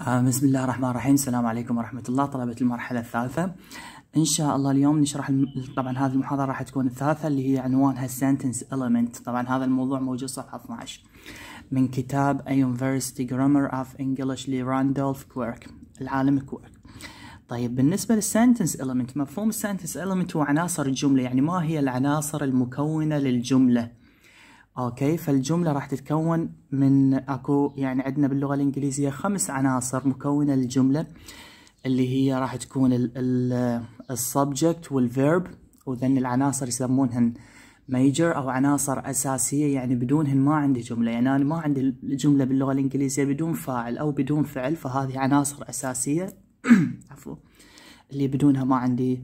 آه، بسم الله الرحمن الرحيم السلام عليكم ورحمة الله طلبة المرحلة الثالثة إن شاء الله اليوم نشرح طبعا هذه المحاضرة راح تكون الثالثة اللي هي عنوانها Sentence Element طبعا هذا الموضوع موجود صفحة 12 من كتاب A University Grammar of English لراندولف كويرك العالم كويرك طيب بالنسبة للسنتنس element مفهوم السنتنس element هو عناصر الجملة يعني ما هي العناصر المكونة للجملة اوكي فالجملة راح تتكون من اكو يعني عندنا باللغة الانجليزية خمس عناصر مكونة للجملة اللي هي راح تكون السبجكت والفيرب وذن العناصر يسمونهن ميجر او عناصر اساسيه يعني بدونهن ما عندي جمله يعني انا ما عندي الجمله باللغه الانجليزيه بدون فاعل او بدون فعل فهذه عناصر اساسيه عفوا اللي بدونها ما عندي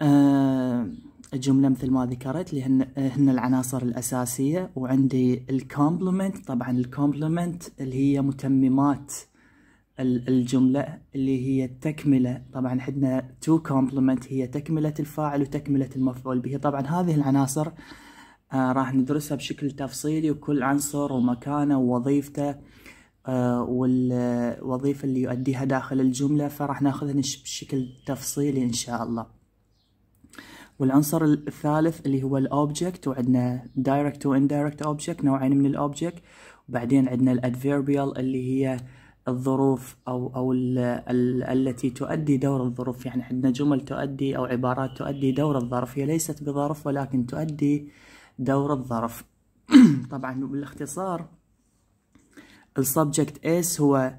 آه الجملة مثل ما ذكرت اللي هن, هن العناصر الأساسية وعندي الكومبلمنت طبعا الكومبلمنت اللي هي متممات الجملة اللي هي التكملة طبعا عندنا تو كومبلمنت هي تكملة الفاعل وتكملة المفعول به طبعا هذه العناصر آه راح ندرسها بشكل تفصيلي وكل عنصر ومكانه ووظيفته آه والوظيفة اللي يؤديها داخل الجملة فراح ناخذها بشكل تفصيلي إن شاء الله والعنصر الثالث اللي هو الاوبجكت وعندنا دايركت واندايركت اوبجكت نوعين من الاوبجكت وبعدين عندنا الادفيربيال اللي هي الظروف او او التي تؤدي دور الظروف يعني عندنا جمل تؤدي او عبارات تؤدي دور الظرف هي ليست بظرف ولكن تؤدي دور الظرف طبعا بالاختصار السبجكت اس هو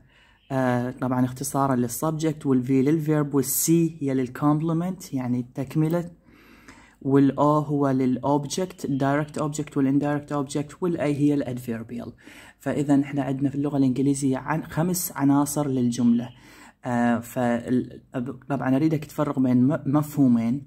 آه طبعا اختصارا للسبجكت والفي للفيرب والسي هي للكومبلمنت يعني تكمله والا هو للاوبجكت الدايركت اوبجكت والاندايركت اوبجكت والاي هي الادفيربيال فاذا احنا عندنا في اللغه الانجليزيه عن خمس عناصر للجمله آه طبعا اريدك تفرق بين مفهومين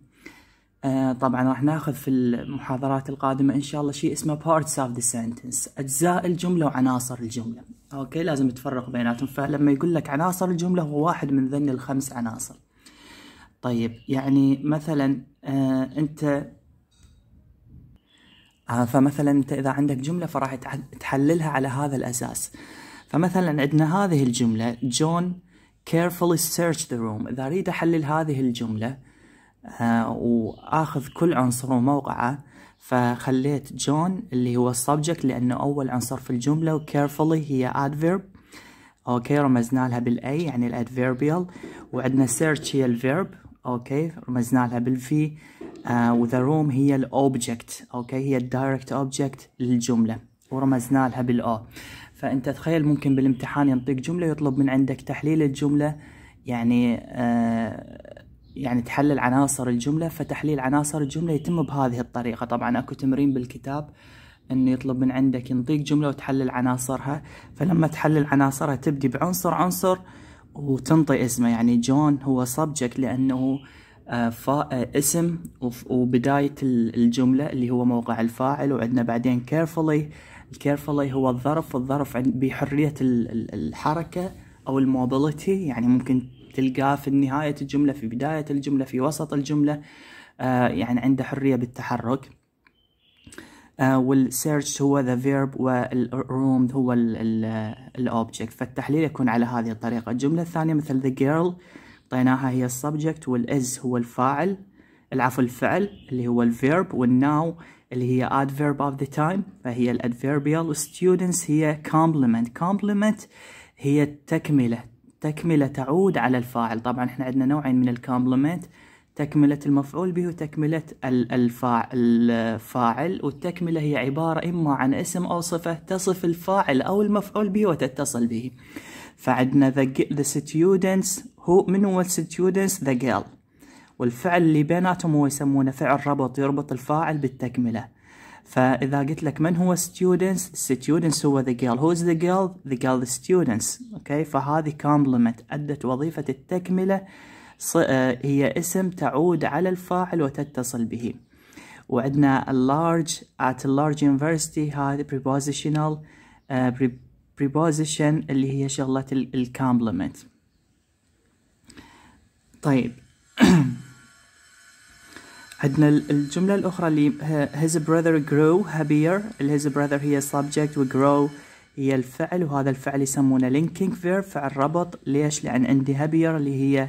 آه طبعا راح ناخذ في المحاضرات القادمه ان شاء الله شيء اسمه parts of the sentence اجزاء الجمله وعناصر الجمله اوكي لازم تفرق بيناتهم فلما يقول لك عناصر الجمله هو واحد من ذن الخمس عناصر طيب يعني مثلا آه انت آه فمثلا انت اذا عندك جمله فراح تحللها على هذا الاساس فمثلا عندنا هذه الجمله جون carefully search the room اذا اريد احلل هذه الجمله آه واخذ كل عنصر وموقعه فخليت جون اللي هو السبجكت لانه اول عنصر في الجمله carefully هي adverb اوكي رمزنا لها بالاي يعني الادفيربيال وعندنا سيرش هي الفيرب اوكي رمزنا لها بالفي وذا روم هي الاوبجكت اوكي هي الدايركت اوبجكت للجمله ورمزنا لها آه. بالاو فانت تخيل ممكن بالامتحان ينطيك جمله يطلب من عندك تحليل الجمله يعني آه يعني تحلل عناصر الجمله فتحليل عناصر الجمله يتم بهذه الطريقه طبعا اكو تمرين بالكتاب انه يطلب من عندك ينطيك جمله وتحلل عناصرها فلما تحلل عناصرها تبدي بعنصر عنصر وتنطي اسمه يعني جون هو سبجكت لأنه آه، آه، اسم وبداية الجملة اللي هو موقع الفاعل وعندنا بعدين كيرفولي كيرفولي هو الظرف والظرف بحرية الحركة أو الموبيليتي يعني ممكن تلقاه في نهاية الجملة في بداية الجملة في وسط الجملة آه، يعني عنده حرية بالتحرك آه، والسيرش هو ذا فيرب والروم هو الاوبجكت فالتحليل يكون على هذه الطريقة الجملة الثانية مثل ذا جيرل طيناها هي السبجكت والاز هو الفاعل العفو الفعل اللي هو الفيرب والناو اللي هي adverb of the time فهي الادفيربيال students هي complement complement هي التكملة تكملة تعود على الفاعل طبعا احنا عندنا نوعين من الكومبلمنت تكملة المفعول به وتكملة الفاعل والتكملة هي عبارة إما عن اسم أو صفة تصف الفاعل أو المفعول به وتتصل به فعندنا the, the students هو من هو students the girl والفعل اللي بيناتهم هو يسمونه فعل ربط يربط الفاعل بالتكملة فإذا قلت لك من هو students students هو the girl who is the girl the girl the students أوكي okay. فهذه complement أدت وظيفة التكملة آه، هي اسم تعود على الفاعل وتتصل به وعندنا large at large university هذا prepositional uh, preposition اللي هي شغلة الكامبلمنت طيب عندنا الجملة الأخرى اللي his brother grew happier his brother هي subject و grow هي الفعل وهذا الفعل يسمونه linking verb فعل ربط ليش؟ لأن عندي happier اللي هي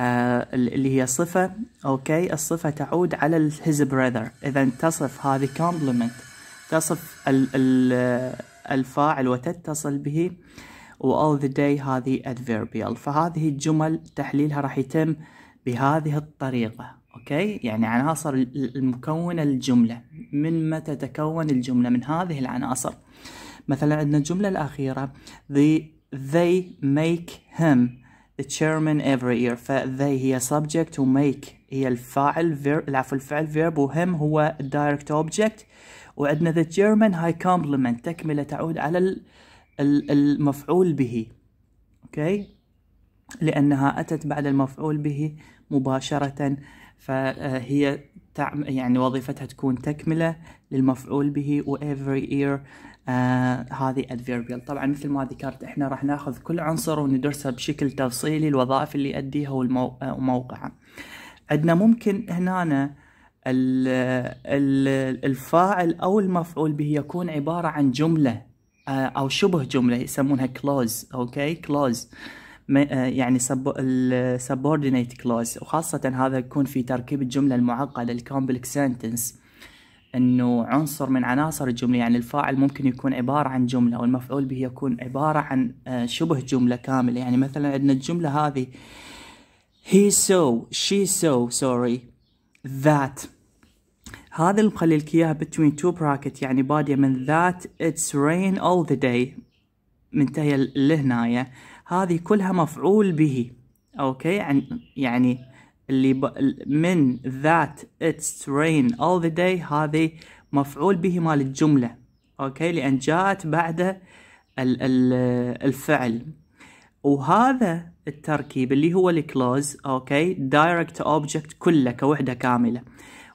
آه، اللي هي صفة أوكي الصفة تعود على his brother إذا تصف هذه compliment تصف ال ال الفاعل وتتصل به و all the day هذه adverbial فهذه الجمل تحليلها راح يتم بهذه الطريقة أوكي يعني عناصر المكونة الجملة من متى تتكون الجملة من هذه العناصر مثلا عندنا الجملة الأخيرة the they make him the chairman every year ف they هي subject to make هي الفاعل verb العفو الفعل verb وهم هو direct object وعندنا the chairman high complement تكملة تعود على المفعول به اوكي لأنها أتت بعد المفعول به مباشرة فهي آه، يعني وظيفتها تكون تكملة للمفعول به و every year آه هذه adverbial طبعا مثل ما ذكرت احنا راح ناخذ كل عنصر وندرسه بشكل تفصيلي الوظائف اللي يؤديها آه، وموقعه عندنا ممكن هنا الفاعل او المفعول به يكون عباره عن جمله آه، او شبه جمله يسمونها كلوز اوكي كلوز آه، يعني subordinate clause وخاصة هذا يكون في تركيب الجملة المعقدة الكومبلكس sentence انه عنصر من عناصر الجمله يعني الفاعل ممكن يكون عباره عن جمله والمفعول به يكون عباره عن آه، شبه جمله كامله يعني مثلا عندنا الجمله هذه he saw she saw sorry that هذا اللي مخلي لك اياها between two bracket يعني باديه من that it's rain all the day منتهيه لهنايا هذه كلها مفعول به اوكي يعني اللي ب... من ذات اتس رين اول ذا داي هذه مفعول به مال الجملة اوكي لان جاءت بعد الفعل وهذا التركيب اللي هو الكلوز اوكي دايركت اوبجكت كله كوحده كامله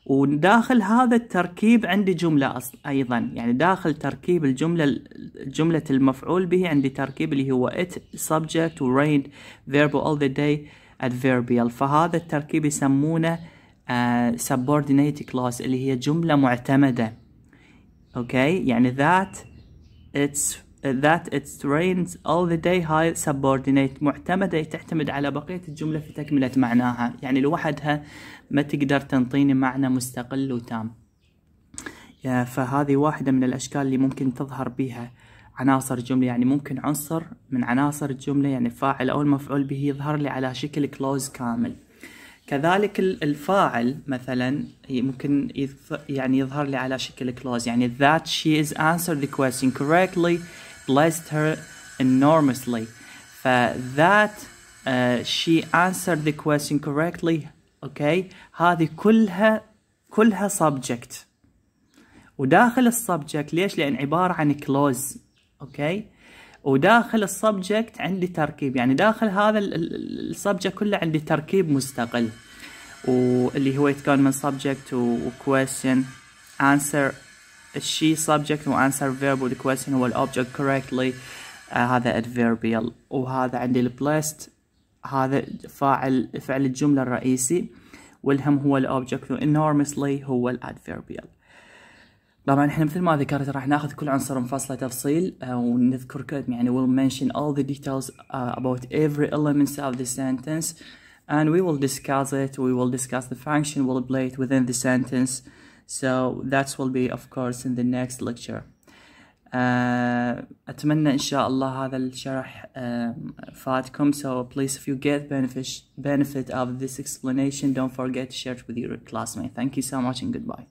وداخل هذا التركيب عندي جملة أيضا يعني داخل تركيب الجملة جملة المفعول به عندي تركيب اللي هو it subject و rain verb all the day adverbial فهذا التركيب يسمونه uh, آه, subordinate clause اللي هي جملة معتمدة اوكي okay? يعني that it's that it rains all the day هاي subordinate معتمدة تعتمد على بقية الجملة في تكملة معناها يعني لوحدها ما تقدر تنطيني معنى مستقل وتام فهذه واحدة من الأشكال اللي ممكن تظهر بها عناصر جملة يعني ممكن عنصر من عناصر الجملة يعني الفاعل أو المفعول به يظهر لي على شكل كلوز كامل كذلك الفاعل مثلا ممكن يعني يظهر لي على شكل كلوز يعني that she is answered the question correctly blessed her enormously ف that uh, she answered the question correctly اوكي هذه كلها كلها subject وداخل السبجكت ليش؟ لأن عبارة عن كلوز اوكي وداخل السبجكت عندي تركيب يعني داخل هذا السبجكت كله عندي تركيب مستقل واللي هو يتكون من سبجكت و انسر الشي سبجكت وانسر فيرب verb هو الاوبجكت correctly آه، هذا ادفيربيال وهذا عندي البلاست هذا فاعل فعل الجملة الرئيسي والهم هو الاوبجكت وانورمسلي هو الادفيربيال طبعا احنا مثل ما ذكرت راح ناخذ كل عنصر مفصله تفصيل ونذكر كل يعني we'll mention all the details about every elements of the sentence and we will discuss it we will discuss the function we'll play it within the sentence so that will be of course in the next lecture أتمنى إن شاء الله هذا الشرح فاتكم so please if you get benefit benefit of this explanation don't forget to share it with your classmate thank you so much and goodbye